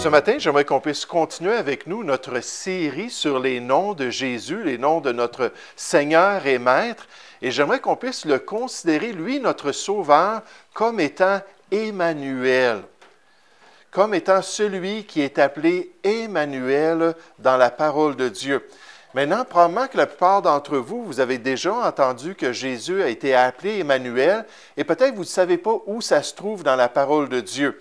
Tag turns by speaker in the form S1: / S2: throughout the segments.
S1: ce matin, j'aimerais qu'on puisse continuer avec nous notre série sur les noms de Jésus, les noms de notre Seigneur et Maître, et j'aimerais qu'on puisse le considérer, lui, notre Sauveur, comme étant Emmanuel, comme étant celui qui est appelé Emmanuel dans la parole de Dieu. Maintenant, probablement que la plupart d'entre vous, vous avez déjà entendu que Jésus a été appelé Emmanuel, et peut-être vous ne savez pas où ça se trouve dans la parole de Dieu.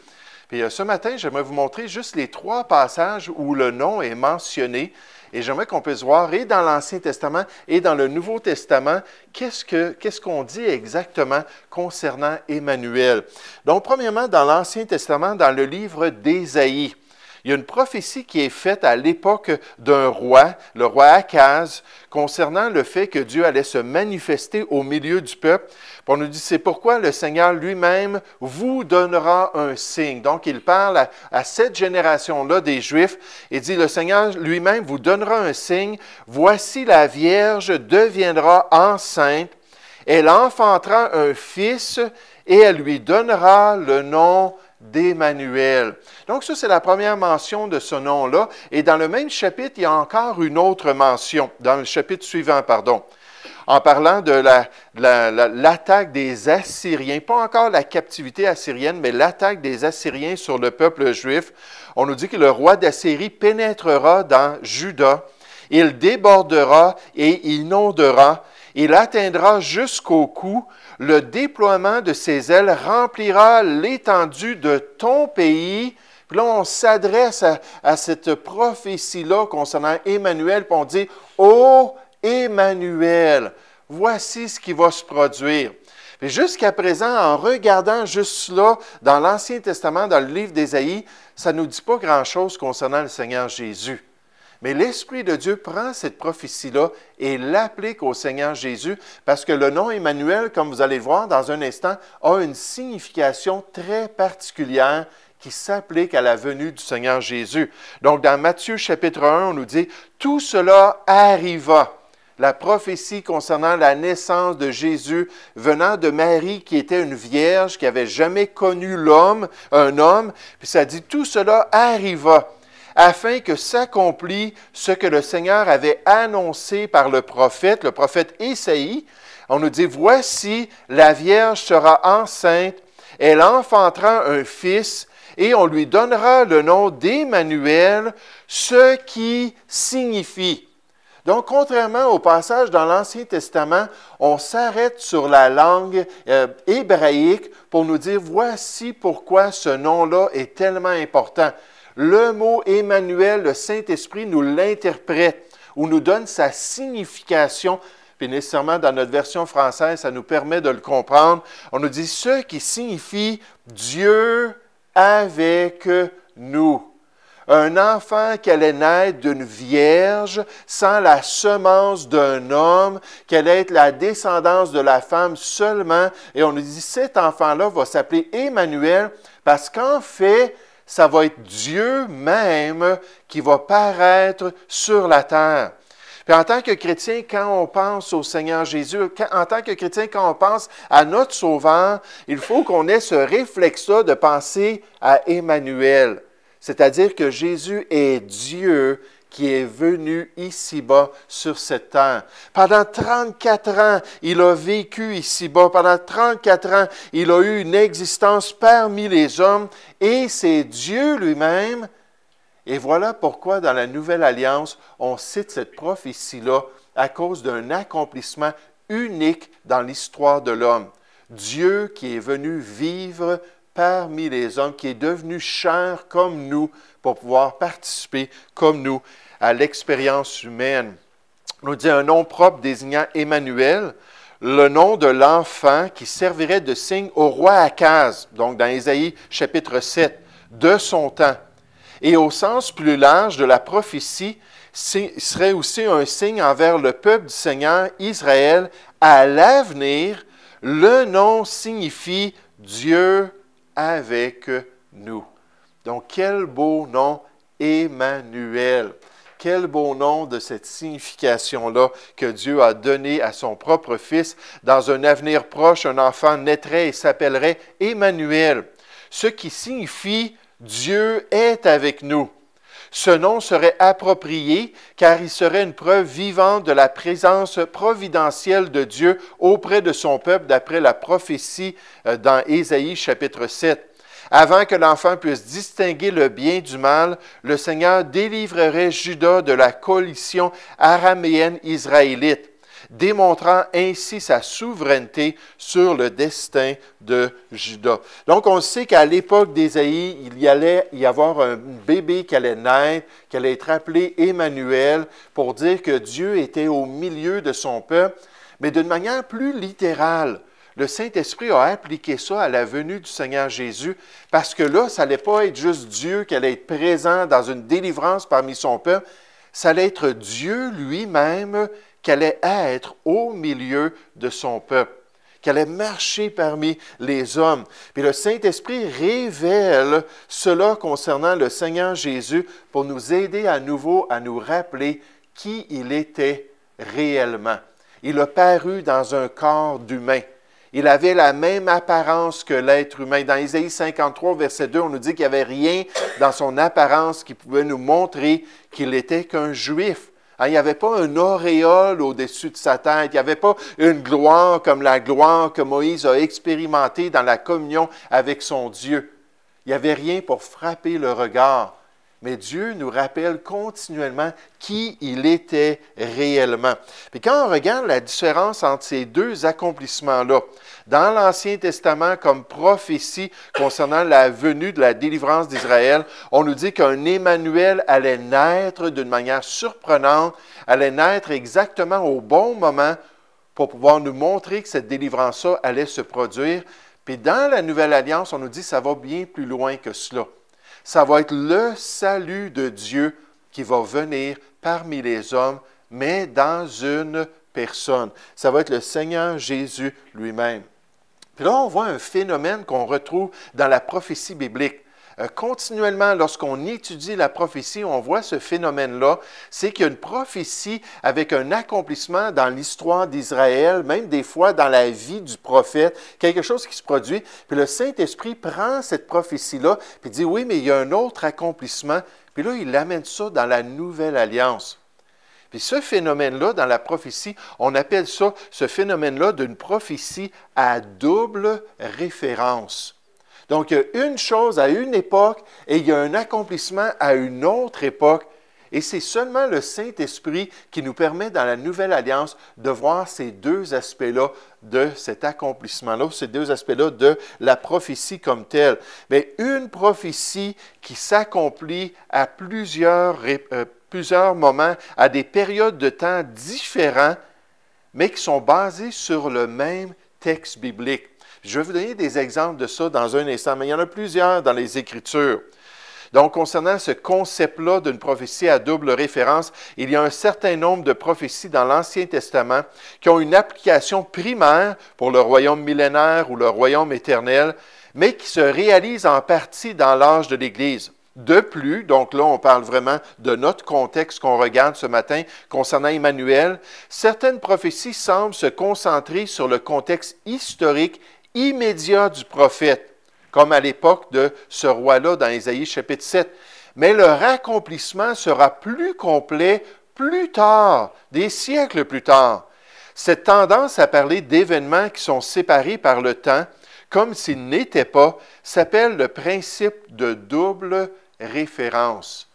S1: Puis euh, ce matin, j'aimerais vous montrer juste les trois passages où le nom est mentionné. Et j'aimerais qu'on puisse voir, et dans l'Ancien Testament et dans le Nouveau Testament, qu'est-ce qu'on dit exactement concernant Emmanuel. Donc, premièrement, dans l'Ancien Testament, dans le livre d'Ésaïe. Il y a une prophétie qui est faite à l'époque d'un roi, le roi Akaz, concernant le fait que Dieu allait se manifester au milieu du peuple. On nous dit, c'est pourquoi le Seigneur lui-même vous donnera un signe. Donc, il parle à, à cette génération-là des Juifs et dit, le Seigneur lui-même vous donnera un signe. Voici la Vierge deviendra enceinte. Elle enfantera un fils et elle lui donnera le nom d'Emmanuel. Donc ça, c'est la première mention de ce nom-là. Et dans le même chapitre, il y a encore une autre mention, dans le chapitre suivant, pardon, en parlant de l'attaque des Assyriens, pas encore la captivité assyrienne, mais l'attaque des Assyriens sur le peuple juif. On nous dit que le roi d'Assyrie pénétrera dans Juda, il débordera et inondera il atteindra jusqu'au cou, le déploiement de ses ailes remplira l'étendue de ton pays. Puis là, on s'adresse à, cette prophétie-là concernant Emmanuel, puis on dit, Ô Emmanuel, voici ce qui va se produire. Mais jusqu'à présent, en regardant juste là dans l'Ancien Testament, dans le livre d'Ésaïe, ça ne nous dit pas grand-chose concernant le Seigneur Jésus. Mais l'Esprit de Dieu prend cette prophétie-là et l'applique au Seigneur Jésus parce que le nom Emmanuel, comme vous allez voir dans un instant, a une signification très particulière qui s'applique à la venue du Seigneur Jésus. Donc dans Matthieu chapitre 1, on nous dit, tout cela arriva. La prophétie concernant la naissance de Jésus venant de Marie qui était une vierge, qui n'avait jamais connu l'homme, un homme, puis ça dit, tout cela arriva afin que s'accomplit ce que le Seigneur avait annoncé par le prophète, le prophète Esaïe. On nous dit, voici, la Vierge sera enceinte, elle enfantera un fils, et on lui donnera le nom d'Emmanuel, ce qui signifie. Donc, contrairement au passage dans l'Ancien Testament, on s'arrête sur la langue euh, hébraïque pour nous dire voici pourquoi ce nom-là est tellement important le mot Emmanuel, le Saint-Esprit, nous l'interprète ou nous donne sa signification. Puis nécessairement, dans notre version française, ça nous permet de le comprendre. On nous dit ce qui signifie Dieu avec nous un enfant qu'elle est naître d'une vierge sans la semence d'un homme, qu'elle est la descendance de la femme seulement. Et on nous dit, cet enfant-là va s'appeler Emmanuel parce qu'en fait, ça va être Dieu même qui va paraître sur la terre. Puis en tant que chrétien, quand on pense au Seigneur Jésus, en tant que chrétien, quand on pense à notre Sauveur, il faut qu'on ait ce réflexe-là de penser à Emmanuel, c'est-à-dire que Jésus est Dieu qui est venu ici-bas sur cette terre. Pendant 34 ans, il a vécu ici-bas. Pendant 34 ans, il a eu une existence parmi les hommes et c'est Dieu lui-même. Et voilà pourquoi dans la Nouvelle Alliance, on cite cette prophétie-là à cause d'un accomplissement unique dans l'histoire de l'homme. Dieu qui est venu vivre parmi les hommes, qui est devenu cher comme nous pour pouvoir participer comme nous à l'expérience humaine. On nous dit un nom propre désignant Emmanuel, le nom de l'enfant qui servirait de signe au roi Akaz, donc dans Ésaïe chapitre 7, de son temps. Et au sens plus large de la prophétie, serait aussi un signe envers le peuple du Seigneur Israël à l'avenir. Le nom signifie Dieu avec nous. Donc, quel beau nom, Emmanuel. Quel beau nom de cette signification-là que Dieu a donné à son propre Fils. Dans un avenir proche, un enfant naîtrait et s'appellerait Emmanuel, ce qui signifie Dieu est avec nous. Ce nom serait approprié car il serait une preuve vivante de la présence providentielle de Dieu auprès de son peuple d'après la prophétie euh, dans Ésaïe chapitre 7. Avant que l'enfant puisse distinguer le bien du mal, le Seigneur délivrerait Judas de la coalition araméenne-israélite démontrant ainsi sa souveraineté sur le destin de Judas. » Donc, on sait qu'à l'époque d'Ésaïe, il y allait y avoir un bébé qui allait naître, qui allait être appelé Emmanuel, pour dire que Dieu était au milieu de son peuple, mais d'une manière plus littérale le Saint-Esprit a appliqué ça à la venue du Seigneur Jésus, parce que là, ça n'allait pas être juste Dieu qui allait être présent dans une délivrance parmi son peuple, ça allait être Dieu lui-même qui allait être au milieu de son peuple, qui allait marcher parmi les hommes. Et le Saint-Esprit révèle cela concernant le Seigneur Jésus pour nous aider à nouveau à nous rappeler qui il était réellement. Il a paru dans un corps d'humain. Il avait la même apparence que l'être humain. Dans Isaïe 53, verset 2, on nous dit qu'il n'y avait rien dans son apparence qui pouvait nous montrer qu'il n'était qu'un juif. Hein, il n'y avait pas une auréole au-dessus de sa tête. Il n'y avait pas une gloire comme la gloire que Moïse a expérimentée dans la communion avec son Dieu. Il n'y avait rien pour frapper le regard mais Dieu nous rappelle continuellement qui il était réellement. Puis quand on regarde la différence entre ces deux accomplissements-là, dans l'Ancien Testament comme prophétie concernant la venue de la délivrance d'Israël, on nous dit qu'un Emmanuel allait naître d'une manière surprenante, allait naître exactement au bon moment pour pouvoir nous montrer que cette délivrance-là allait se produire. Puis dans la Nouvelle Alliance, on nous dit que ça va bien plus loin que cela ça va être le salut de Dieu qui va venir parmi les hommes, mais dans une personne. Ça va être le Seigneur Jésus lui-même. Puis là, on voit un phénomène qu'on retrouve dans la prophétie biblique. Euh, continuellement, lorsqu'on étudie la prophétie, on voit ce phénomène-là, c'est qu'il y a une prophétie avec un accomplissement dans l'histoire d'Israël, même des fois dans la vie du prophète, quelque chose qui se produit. Puis le Saint-Esprit prend cette prophétie-là, puis dit, oui, mais il y a un autre accomplissement. Puis là, il amène ça dans la nouvelle alliance. Puis ce phénomène-là, dans la prophétie, on appelle ça, ce phénomène-là, d'une prophétie à double référence. Donc, il y a une chose à une époque et il y a un accomplissement à une autre époque. Et c'est seulement le Saint-Esprit qui nous permet dans la nouvelle alliance de voir ces deux aspects-là de cet accomplissement-là, ces deux aspects-là de la prophétie comme telle. Mais une prophétie qui s'accomplit à plusieurs, euh, plusieurs moments, à des périodes de temps différents, mais qui sont basées sur le même texte biblique. Je vais vous donner des exemples de ça dans un instant, mais il y en a plusieurs dans les Écritures. Donc, concernant ce concept-là d'une prophétie à double référence, il y a un certain nombre de prophéties dans l'Ancien Testament qui ont une application primaire pour le royaume millénaire ou le royaume éternel, mais qui se réalisent en partie dans l'âge de l'Église. De plus, donc là, on parle vraiment de notre contexte qu'on regarde ce matin concernant Emmanuel, certaines prophéties semblent se concentrer sur le contexte historique immédiat du prophète, comme à l'époque de ce roi-là dans Isaïe chapitre 7. Mais leur accomplissement sera plus complet plus tard, des siècles plus tard. Cette tendance à parler d'événements qui sont séparés par le temps, comme s'ils n'étaient pas, s'appelle le principe de double référence.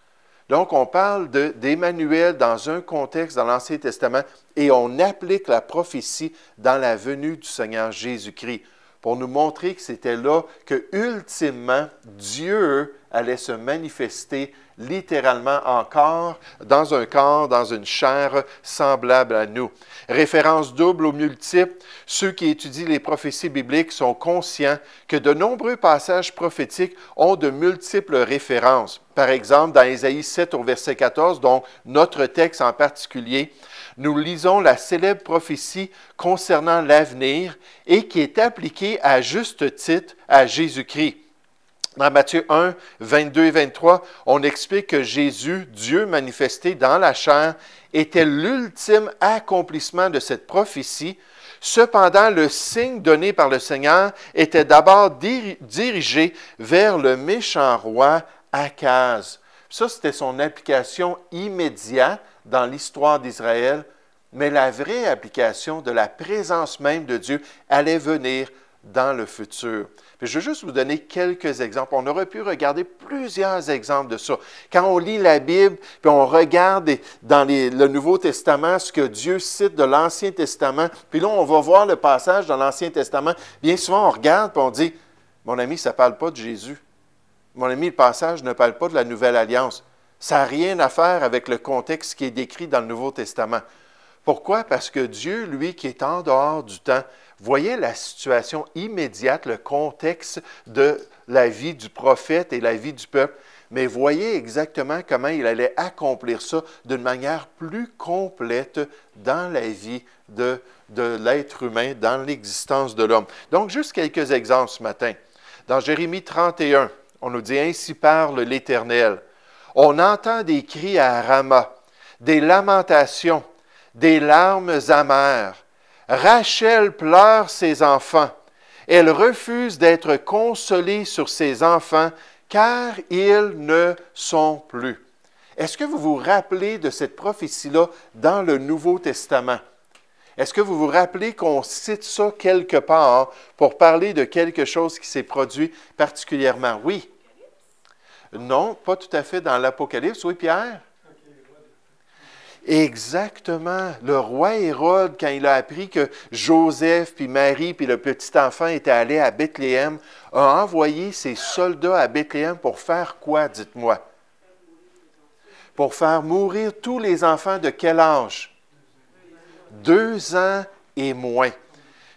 S1: Donc, on parle d'Emmanuel dans un contexte dans l'Ancien Testament et on applique la prophétie dans la venue du Seigneur Jésus-Christ pour nous montrer que c'était là que, ultimement, Dieu allait se manifester littéralement encore dans un corps, dans une chair semblable à nous. Référence double ou multiple, ceux qui étudient les prophéties bibliques sont conscients que de nombreux passages prophétiques ont de multiples références. Par exemple, dans Ésaïe 7 au verset 14, donc notre texte en particulier, nous lisons la célèbre prophétie concernant l'avenir et qui est appliquée à juste titre à Jésus-Christ. Dans Matthieu 1, 22 et 23, on explique que Jésus, Dieu manifesté dans la chair, était l'ultime accomplissement de cette prophétie. Cependant, le signe donné par le Seigneur était d'abord dirigé vers le méchant roi Akaz ça, c'était son application immédiate dans l'histoire d'Israël, mais la vraie application de la présence même de Dieu allait venir dans le futur. je veux juste vous donner quelques exemples. On aurait pu regarder plusieurs exemples de ça. Quand on lit la Bible, puis on regarde dans le Nouveau Testament ce que Dieu cite de l'Ancien Testament, puis là, on va voir le passage dans l'Ancien Testament. Bien souvent, on regarde, puis on dit, mon ami, ça ne parle pas de Jésus. Mon ami, le passage ne parle pas de la nouvelle alliance. Ça n'a rien à faire avec le contexte qui est décrit dans le Nouveau Testament. Pourquoi? Parce que Dieu, lui, qui est en dehors du temps, voyait la situation immédiate, le contexte de la vie du prophète et la vie du peuple, mais voyait exactement comment il allait accomplir ça d'une manière plus complète dans la vie de, de l'être humain, dans l'existence de l'homme. Donc, juste quelques exemples ce matin. Dans Jérémie 31, on nous dit Ainsi parle l'Éternel. On entend des cris à Rama, des lamentations, des larmes amères. Rachel pleure ses enfants. Elle refuse d'être consolée sur ses enfants car ils ne sont plus. Est-ce que vous vous rappelez de cette prophétie-là dans le Nouveau Testament? Est-ce que vous vous rappelez qu'on cite ça quelque part pour parler de quelque chose qui s'est produit particulièrement? Oui. Non, pas tout à fait dans l'Apocalypse. Oui, Pierre? Exactement. Le roi Hérode, quand il a appris que Joseph, puis Marie, puis le petit enfant étaient allés à Bethléem, a envoyé ses soldats à Bethléem pour faire quoi, dites-moi? Pour faire mourir tous les enfants de quel âge? deux ans et moins.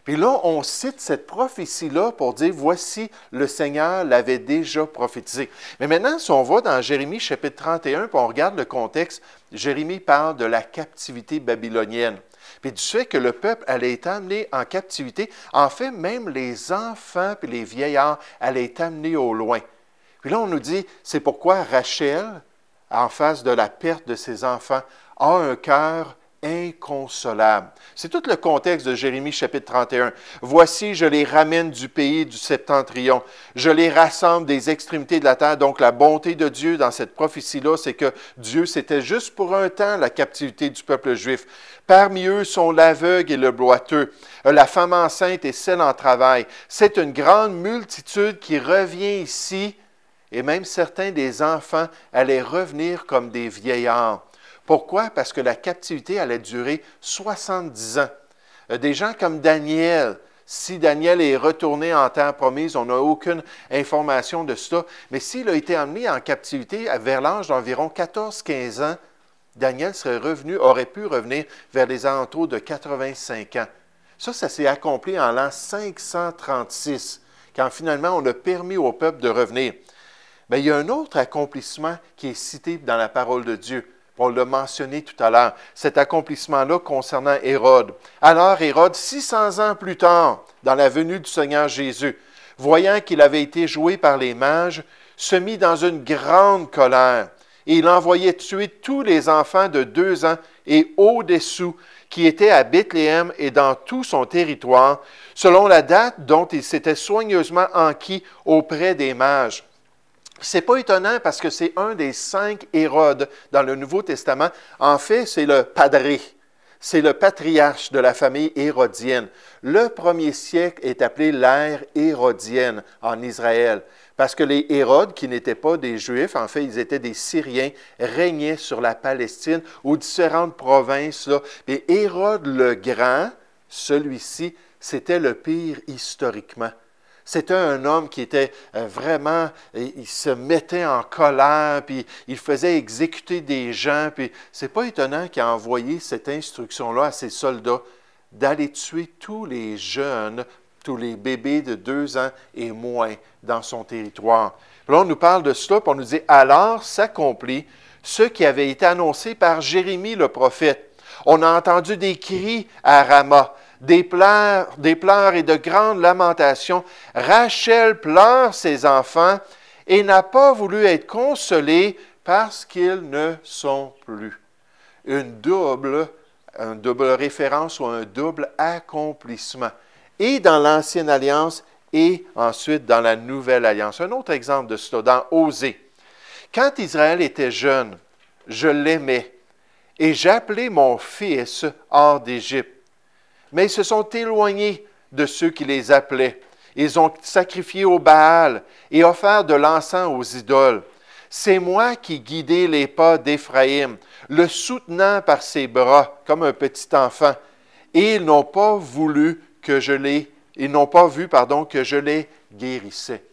S1: Puis là, on cite cette prophétie-là pour dire, voici, le Seigneur l'avait déjà prophétisé. Mais maintenant, si on va dans Jérémie chapitre 31, puis on regarde le contexte, Jérémie parle de la captivité babylonienne. Puis du fait que le peuple allait être amené en captivité, en fait, même les enfants puis les vieillards allaient être amenés au loin. Puis là, on nous dit, c'est pourquoi Rachel, en face de la perte de ses enfants, a un cœur inconsolable. C'est tout le contexte de Jérémie chapitre 31. Voici, je les ramène du pays du septentrion. Je les rassemble des extrémités de la terre. Donc la bonté de Dieu dans cette prophétie-là, c'est que Dieu, c'était juste pour un temps la captivité du peuple juif. Parmi eux sont l'aveugle et le boiteux, euh, la femme enceinte et celle en travail. C'est une grande multitude qui revient ici, et même certains des enfants allaient revenir comme des vieillards. Pourquoi? Parce que la captivité allait durer 70 ans. Euh, des gens comme Daniel, si Daniel est retourné en terre promise, on n'a aucune information de cela, mais s'il a été emmené en captivité vers l'âge d'environ 14-15 ans, Daniel serait revenu, aurait pu revenir vers les alentours de 85 ans. Ça, ça s'est accompli en l'an 536, quand finalement on a permis au peuple de revenir. Mais il y a un autre accomplissement qui est cité dans la parole de Dieu. On l'a mentionné tout à l'heure, cet accomplissement-là concernant Hérode. Alors Hérode, 600 ans plus tard, dans la venue du Seigneur Jésus, voyant qu'il avait été joué par les mages, se mit dans une grande colère et il envoyait tuer tous les enfants de deux ans et au-dessous qui étaient à Bethléem et dans tout son territoire, selon la date dont il s'était soigneusement enquis auprès des mages. C'est pas étonnant parce que c'est un des cinq Hérodes dans le Nouveau Testament. En fait, c'est le padré, c'est le patriarche de la famille hérodienne. Le premier siècle est appelé l'ère hérodienne en Israël parce que les Hérodes, qui n'étaient pas des Juifs, en fait, ils étaient des Syriens, régnaient sur la Palestine aux différentes provinces. Et Hérode le Grand, celui-ci, c'était le pire historiquement. C'était un homme qui était euh, vraiment, il se mettait en colère, puis il faisait exécuter des gens. Puis c'est pas étonnant qu'il a envoyé cette instruction-là à ses soldats d'aller tuer tous les jeunes, tous les bébés de deux ans et moins dans son territoire. là, on nous parle de cela, puis on nous dit alors s'accomplit ce qui avait été annoncé par Jérémie le prophète. On a entendu des cris à Rama des pleurs, des pleurs et de grandes lamentations, Rachel pleure ses enfants et n'a pas voulu être consolée parce qu'ils ne sont plus. Une double, une double référence ou un double accomplissement. Et dans l'Ancienne Alliance et ensuite dans la Nouvelle Alliance. Un autre exemple de cela, dans Osée. Quand Israël était jeune, je l'aimais et j'appelais mon fils hors d'Égypte mais ils se sont éloignés de ceux qui les appelaient. Ils ont sacrifié au Baal et offert de l'encens aux idoles. C'est moi qui guidais les pas d'Éphraïm, le soutenant par ses bras comme un petit enfant. Et ils n'ont pas voulu que je les, ils n'ont pas vu pardon que je les guérissais.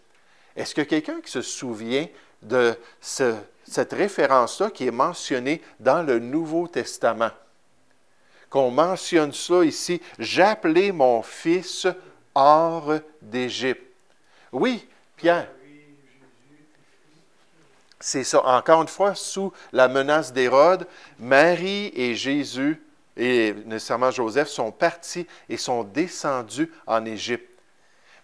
S1: Est-ce que quelqu'un qui se souvient de cette référence-là qui est mentionnée dans le Nouveau Testament? qu'on mentionne cela ici, j'appelais mon fils hors d'Égypte. Oui, Pierre. C'est ça, encore une fois, sous la menace d'Hérode, Marie et Jésus, et nécessairement Joseph, sont partis et sont descendus en Égypte.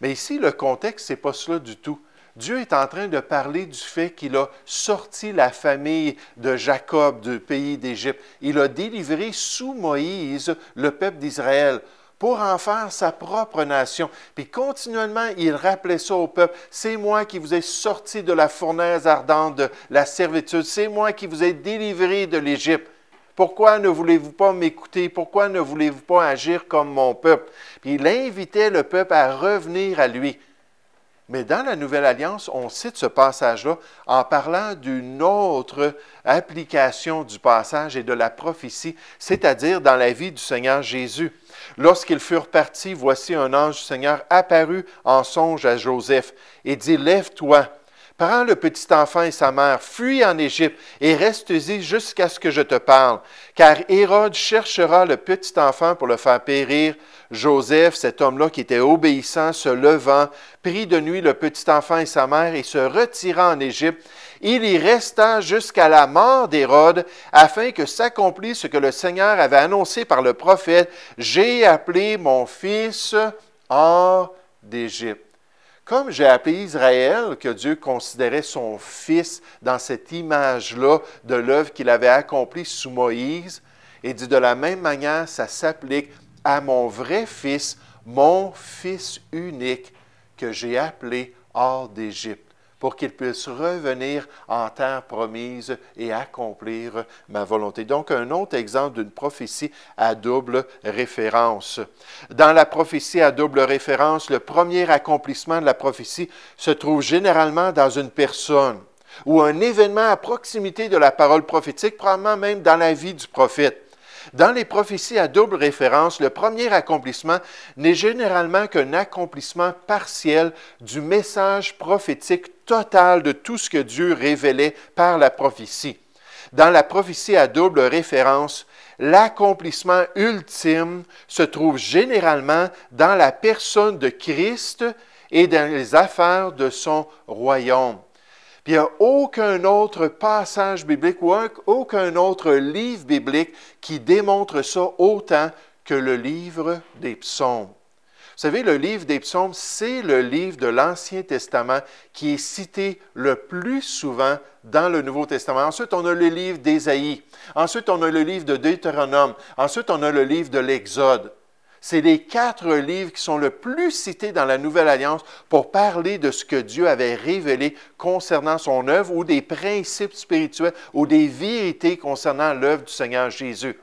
S1: Mais ici, le contexte, ce n'est pas cela du tout. Dieu est en train de parler du fait qu'il a sorti la famille de Jacob du pays d'Égypte. Il a délivré sous Moïse le peuple d'Israël pour en faire sa propre nation. Puis continuellement, il rappelait ça au peuple. C'est moi qui vous ai sorti de la fournaise ardente de la servitude. C'est moi qui vous ai délivré de l'Égypte. Pourquoi ne voulez-vous pas m'écouter? Pourquoi ne voulez-vous pas agir comme mon peuple? Puis il invitait le peuple à revenir à lui. Mais dans la Nouvelle Alliance, on cite ce passage-là en parlant d'une autre application du passage et de la prophétie, c'est-à-dire dans la vie du Seigneur Jésus. Lorsqu'ils furent partis, voici un ange du Seigneur apparut en songe à Joseph et dit, Lève-toi Prends le petit enfant et sa mère, fuis en Égypte et reste-y jusqu'à ce que je te parle, car Hérode cherchera le petit enfant pour le faire périr. Joseph, cet homme-là qui était obéissant, se levant, prit de nuit le petit enfant et sa mère et se retira en Égypte. Il y resta jusqu'à la mort d'Hérode, afin que s'accomplisse ce que le Seigneur avait annoncé par le prophète. J'ai appelé mon fils hors d'Égypte. Comme j'ai appelé Israël, que Dieu considérait son fils dans cette image-là de l'œuvre qu'il avait accomplie sous Moïse, et dit de la même manière, ça s'applique à mon vrai fils, mon fils unique, que j'ai appelé hors d'Égypte pour qu'il puisse revenir en temps promise et accomplir ma volonté. Donc un autre exemple d'une prophétie à double référence. Dans la prophétie à double référence, le premier accomplissement de la prophétie se trouve généralement dans une personne ou un événement à proximité de la parole prophétique, probablement même dans la vie du prophète. Dans les prophéties à double référence, le premier accomplissement n'est généralement qu'un accomplissement partiel du message prophétique total de tout ce que Dieu révélait par la prophétie. Dans la prophétie à double référence, l'accomplissement ultime se trouve généralement dans la personne de Christ et dans les affaires de son royaume il n'y a aucun autre passage biblique ou aucun autre livre biblique qui démontre ça autant que le livre des psaumes. Vous savez, le livre des psaumes, c'est le livre de l'Ancien Testament qui est cité le plus souvent dans le Nouveau Testament. Ensuite, on a le livre d'Ésaïe. Ensuite, on a le livre de Deutéronome. Ensuite, on a le livre de l'Exode. C'est les quatre livres qui sont le plus cités dans la Nouvelle Alliance pour parler de ce que Dieu avait révélé concernant son œuvre ou des principes spirituels ou des vérités concernant l'œuvre du Seigneur Jésus.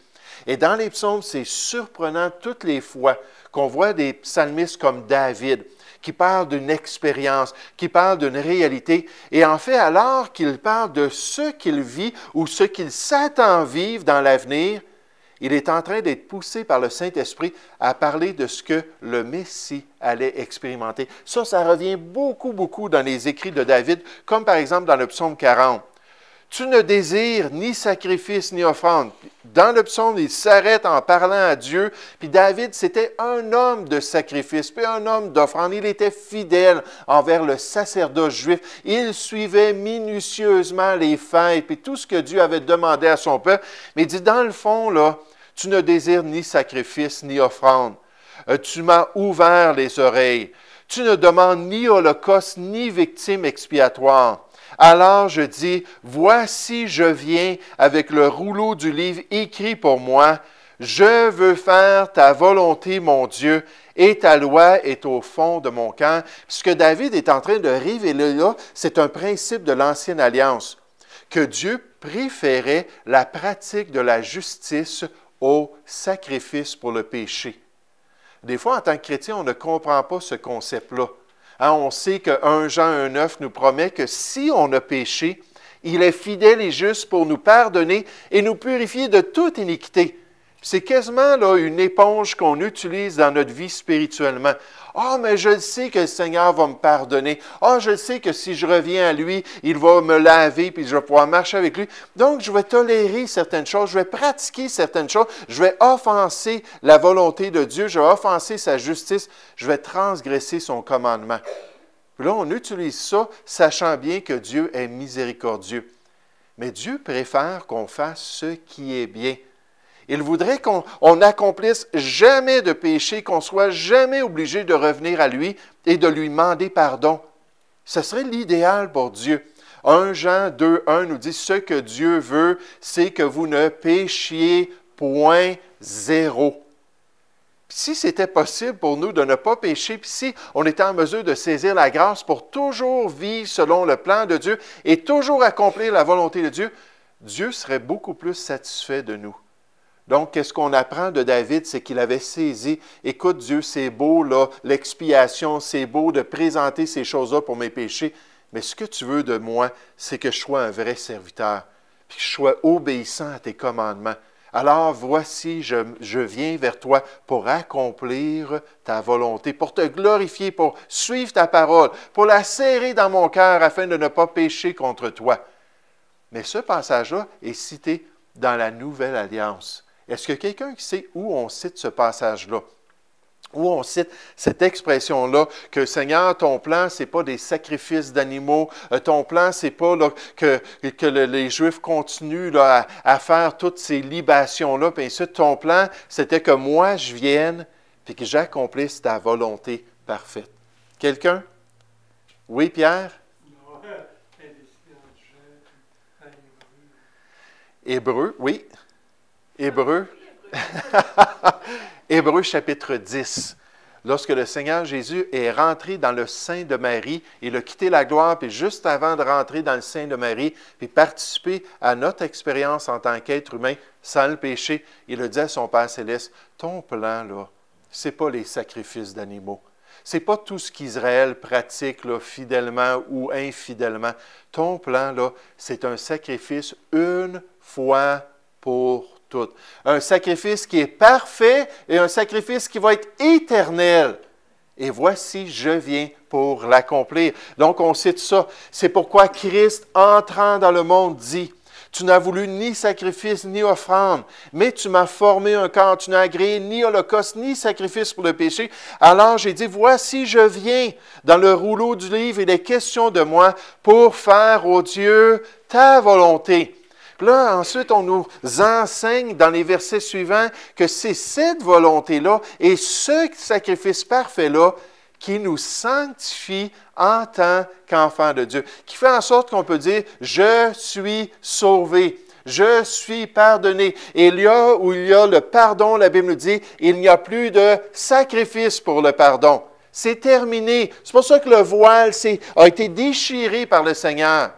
S1: Et dans les psaumes, c'est surprenant toutes les fois qu'on voit des psalmistes comme David qui parlent d'une expérience, qui parlent d'une réalité. Et en fait, alors qu'il parle de ce qu'il vit ou ce qu'il s'attend vivre dans l'avenir, il est en train d'être poussé par le Saint-Esprit à parler de ce que le Messie allait expérimenter. Ça, ça revient beaucoup, beaucoup dans les écrits de David, comme par exemple dans le psaume 40. Tu ne désires ni sacrifice ni offrande. Dans le psaume, il s'arrête en parlant à Dieu. Puis David, c'était un homme de sacrifice, puis un homme d'offrande. Il était fidèle envers le sacerdoce juif. Il suivait minutieusement les fêtes, puis tout ce que Dieu avait demandé à son peuple. Mais il dit, dans le fond, là, tu ne désires ni sacrifice ni offrande. Euh, tu m'as ouvert les oreilles. Tu ne demandes ni holocauste ni victime expiatoire. Alors je dis, voici je viens avec le rouleau du livre écrit pour moi. Je veux faire ta volonté, mon Dieu, et ta loi est au fond de mon cœur. Ce que David est en train de révéler là, c'est un principe de l'ancienne alliance, que Dieu préférait la pratique de la justice au sacrifice pour le péché. Des fois, en tant que chrétien, on ne comprend pas ce concept-là. Hein, on sait que 1 Jean 1,9 nous promet que si on a péché, il est fidèle et juste pour nous pardonner et nous purifier de toute iniquité. C'est quasiment là, une éponge qu'on utilise dans notre vie spirituellement. Ah, oh, mais je sais que le Seigneur va me pardonner. Ah, oh, je sais que si je reviens à lui, il va me laver puis je vais pouvoir marcher avec lui. Donc, je vais tolérer certaines choses, je vais pratiquer certaines choses, je vais offenser la volonté de Dieu, je vais offenser sa justice, je vais transgresser son commandement. là, on utilise ça, sachant bien que Dieu est miséricordieux. Mais Dieu préfère qu'on fasse ce qui est bien. Il voudrait qu'on n'accomplisse jamais de péché, qu'on soit jamais obligé de revenir à lui et de lui demander pardon. Ce serait l'idéal pour Dieu. 1 Jean 2, 1 nous dit, ce que Dieu veut, c'est que vous ne péchiez point zéro. si c'était possible pour nous de ne pas pécher, si on était en mesure de saisir la grâce pour toujours vivre selon le plan de Dieu et toujours accomplir la volonté de Dieu, Dieu serait beaucoup plus satisfait de nous. Donc, qu'est-ce qu'on apprend de David? C'est qu'il avait saisi, écoute Dieu, c'est beau, là, l'expiation, c'est beau de présenter ces choses-là pour mes péchés, mais ce que tu veux de moi, c'est que je sois un vrai serviteur, puis que je sois obéissant à tes commandements. Alors voici, je, je, viens vers toi pour accomplir ta volonté, pour te glorifier, pour suivre ta parole, pour la serrer dans mon cœur afin de ne pas pécher contre toi. Mais ce passage-là est cité dans la Nouvelle Alliance. Est-ce que quelqu'un qui sait où on cite ce passage-là? où on cite cette expression-là que Seigneur, ton plan, ce n'est pas des sacrifices d'animaux, euh, ton plan, ce n'est pas que, les Juifs continuent à, faire toutes ces libations-là, puis ensuite, ton plan, c'était que moi, je vienne, puis que j'accomplisse ta volonté parfaite. Quelqu'un? Oui, Pierre? Hébreu, oui. Hébreu, Hébreu chapitre 10. Lorsque le Seigneur Jésus est rentré dans le sein de Marie, il a quitté la gloire, puis juste avant de rentrer dans le sein de Marie, puis participer à notre expérience en tant qu'être humain sans le péché, il a dit à son Père céleste, ton plan, là, c'est pas les sacrifices d'animaux. C'est pas tout ce qu'Israël pratique là, fidèlement ou infidèlement. Ton plan, là, c'est un sacrifice une fois pour un sacrifice qui est parfait et un sacrifice qui va être éternel. Et voici, je viens pour l'accomplir. Donc, on cite ça. C'est pourquoi Christ, entrant dans le monde, dit, tu n'as voulu ni sacrifice ni offrande, mais tu m'as formé un corps, tu n'as agréé ni holocauste ni sacrifice pour le péché. Alors j'ai dit, voici je viens dans le rouleau du livre, et les questions de moi pour faire, au Dieu, ta volonté. Là, ensuite, on nous enseigne dans les versets suivants que c'est cette volonté-là et ce sacrifice parfait-là qui nous sanctifie en tant qu'enfants de Dieu, qui fait en sorte qu'on peut dire, je suis sauvé. Je suis pardonné. Et là où il y a le pardon, la Bible nous dit, il n'y a plus de sacrifice pour le pardon. C'est terminé. C'est pour ça que le voile a été déchiré par le Seigneur.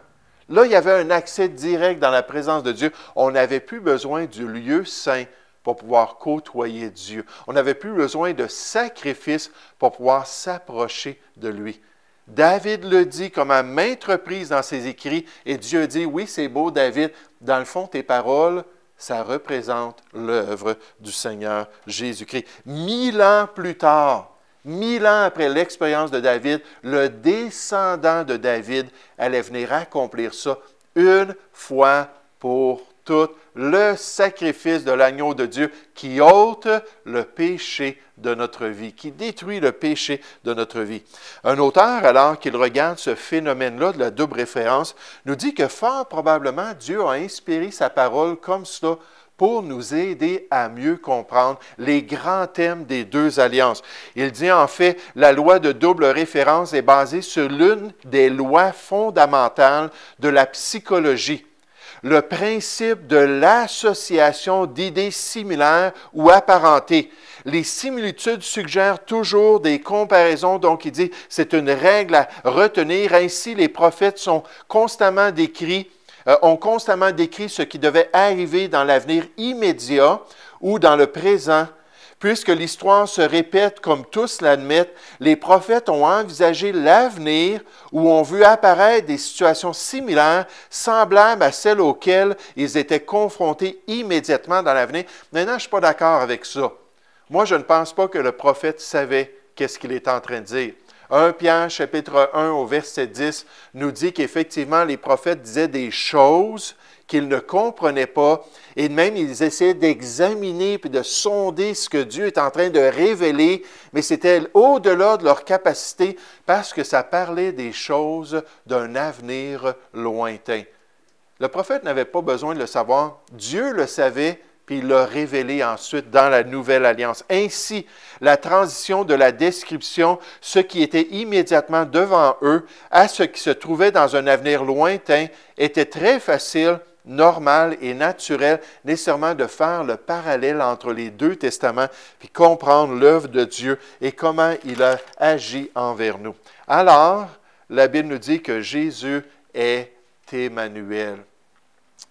S1: Là, il y avait un accès direct dans la présence de Dieu. On n'avait plus besoin du lieu saint pour pouvoir côtoyer Dieu. On n'avait plus besoin de sacrifices pour pouvoir s'approcher de lui. David le dit comme à maintes reprises dans ses écrits, et Dieu dit, oui, c'est beau, David, dans le fond, tes paroles, ça représente l'œuvre du Seigneur Jésus-Christ. Mille ans plus tard, mille ans après l'expérience de David, le descendant de David allait venir accomplir ça une fois pour toutes, le sacrifice de l'agneau de Dieu qui ôte le péché de notre vie, qui détruit le péché de notre vie. Un auteur, alors qu'il regarde ce phénomène-là de la double référence, nous dit que fort probablement Dieu a inspiré sa parole comme cela pour nous aider à mieux comprendre les grands thèmes des deux alliances. Il dit en fait, la loi de double référence est basée sur l'une des lois fondamentales de la psychologie, le principe de l'association d'idées similaires ou apparentées. Les similitudes suggèrent toujours des comparaisons, donc il dit, c'est une règle à retenir. Ainsi, les prophètes sont constamment décrits euh, ont constamment décrit ce qui devait arriver dans l'avenir immédiat ou dans le présent. Puisque l'histoire se répète comme tous l'admettent, les prophètes ont envisagé l'avenir où ont vu apparaître des situations similaires, semblables à celles auxquelles ils étaient confrontés immédiatement dans l'avenir. Maintenant, je ne suis pas d'accord avec ça. Moi, je ne pense pas que le prophète savait qu'est-ce qu'il est en train de dire. 1 Pierre chapitre 1 au verset 10 nous dit qu'effectivement les prophètes disaient des choses qu'ils ne comprenaient pas et même ils essayaient d'examiner puis de sonder ce que Dieu est en train de révéler, mais c'était au-delà de leur capacité parce que ça parlait des choses d'un avenir lointain. Le prophète n'avait pas besoin de le savoir, Dieu le savait, puis il l'a révélé ensuite dans la nouvelle alliance. Ainsi, la transition de la description, ce qui était immédiatement devant eux, à ce qui se trouvait dans un avenir lointain, était très facile, normal et naturel, nécessairement de faire le parallèle entre les deux testaments, puis comprendre l'œuvre de Dieu et comment il a agi envers nous. Alors, la Bible nous dit que Jésus est Emmanuel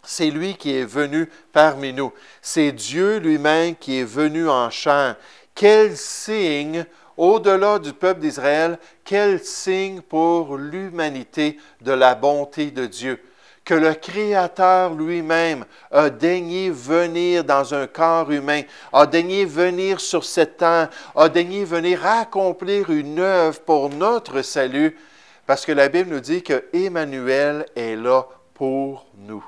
S1: c'est lui qui est venu parmi nous. C'est Dieu lui-même qui est venu en chair. Quel signe, au-delà du peuple d'Israël, quel signe pour l'humanité de la bonté de Dieu que le Créateur lui-même a daigné venir dans un corps humain, a daigné venir sur cette terre, a daigné venir accomplir une œuvre pour notre salut, parce que la Bible nous dit que Emmanuel est là pour nous.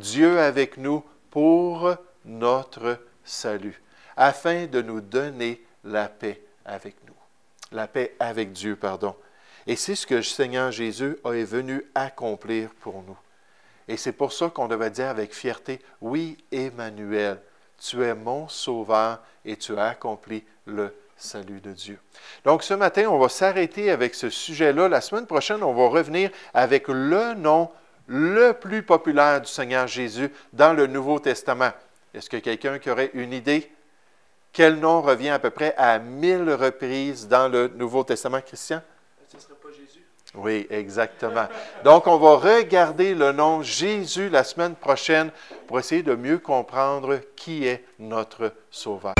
S1: Dieu avec nous pour notre salut, afin de nous donner la paix avec nous, la paix avec Dieu, pardon. Et c'est ce que le Seigneur Jésus est venu accomplir pour nous. Et c'est pour ça qu'on devait dire avec fierté, oui, Emmanuel, tu es mon sauveur et tu as accompli le salut de Dieu. Donc ce matin, on va s'arrêter avec ce sujet-là. La semaine prochaine, on va revenir avec le nom le plus populaire du Seigneur Jésus dans le Nouveau Testament. Est-ce que quelqu'un qui aurait une idée? Quel nom revient à peu près à mille reprises dans le Nouveau Testament chrétien? Ce ne serait pas Jésus. Oui, exactement. Donc, on va regarder le nom Jésus la semaine prochaine pour essayer de mieux comprendre qui est notre Sauveur.